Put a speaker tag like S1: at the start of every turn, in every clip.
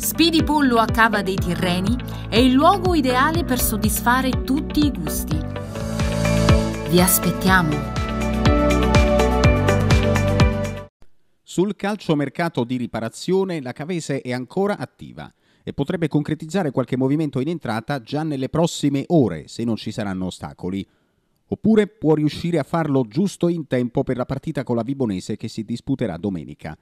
S1: Spidipollo a Cava dei Tirreni è il luogo ideale per soddisfare tutti i gusti. Vi aspettiamo! Sul calciomercato di riparazione la Cavese è ancora attiva e potrebbe concretizzare qualche movimento in entrata già nelle prossime ore se non ci saranno ostacoli. Oppure può riuscire a farlo giusto in tempo per la partita con la Vibonese che si disputerà domenica.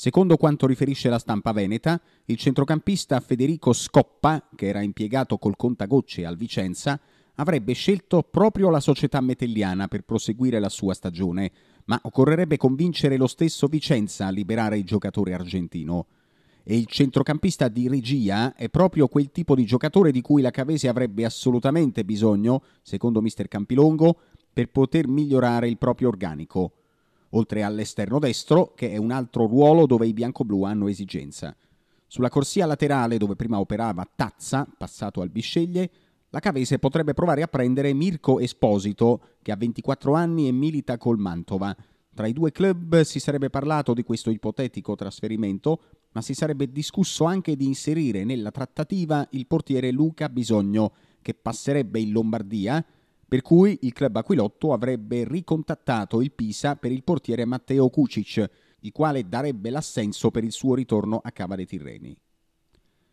S1: Secondo quanto riferisce la stampa veneta, il centrocampista Federico Scoppa, che era impiegato col contagocce al Vicenza, avrebbe scelto proprio la società metelliana per proseguire la sua stagione, ma occorrerebbe convincere lo stesso Vicenza a liberare il giocatore argentino. E il centrocampista di regia è proprio quel tipo di giocatore di cui la Cavese avrebbe assolutamente bisogno, secondo Mr. Campilongo, per poter migliorare il proprio organico oltre all'esterno destro, che è un altro ruolo dove i bianco-blu hanno esigenza. Sulla corsia laterale, dove prima operava Tazza, passato al Bisceglie, la Cavese potrebbe provare a prendere Mirko Esposito, che ha 24 anni e milita col Mantova. Tra i due club si sarebbe parlato di questo ipotetico trasferimento, ma si sarebbe discusso anche di inserire nella trattativa il portiere Luca Bisogno, che passerebbe in Lombardia per cui il club aquilotto avrebbe ricontattato il Pisa per il portiere Matteo Kucic, il quale darebbe l'assenso per il suo ritorno a Cava dei Tirreni.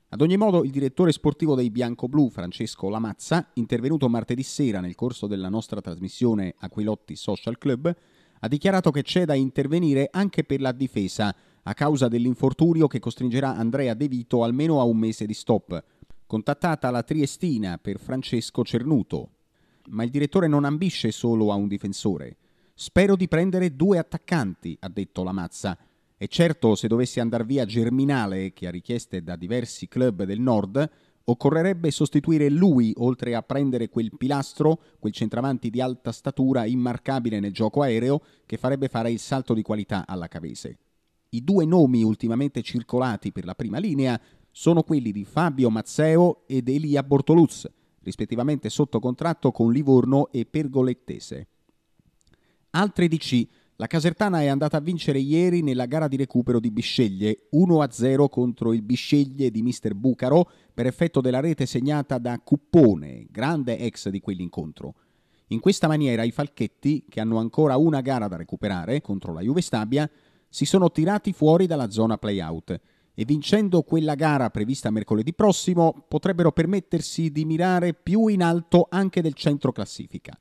S1: Ad ogni modo, il direttore sportivo dei bianco Francesco Lamazza, intervenuto martedì sera nel corso della nostra trasmissione Aquilotti Social Club, ha dichiarato che c'è da intervenire anche per la difesa, a causa dell'infortunio che costringerà Andrea De Vito almeno a un mese di stop. Contattata la Triestina per Francesco Cernuto, ma il direttore non ambisce solo a un difensore. Spero di prendere due attaccanti, ha detto la Mazza. E certo, se dovesse andare via Germinale, che ha richieste da diversi club del nord, occorrerebbe sostituire lui, oltre a prendere quel pilastro, quel centravanti di alta statura immarcabile nel gioco aereo, che farebbe fare il salto di qualità alla Cavese. I due nomi ultimamente circolati per la prima linea sono quelli di Fabio Mazzeo ed Elia Bortoluz, rispettivamente sotto contratto con Livorno e Pergolettese. Altre DC. La Casertana è andata a vincere ieri nella gara di recupero di Bisceglie 1-0 contro il Bisceglie di Mister Bucaro per effetto della rete segnata da Cuppone, grande ex di quell'incontro. In questa maniera i Falchetti, che hanno ancora una gara da recuperare contro la Juve Stabia, si sono tirati fuori dalla zona play-out e vincendo quella gara prevista mercoledì prossimo potrebbero permettersi di mirare più in alto anche del centro classifica.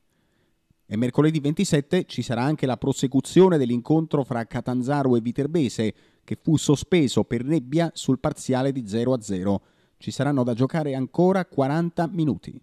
S1: E mercoledì 27 ci sarà anche la prosecuzione dell'incontro fra Catanzaro e Viterbese, che fu sospeso per nebbia sul parziale di 0 0. Ci saranno da giocare ancora 40 minuti.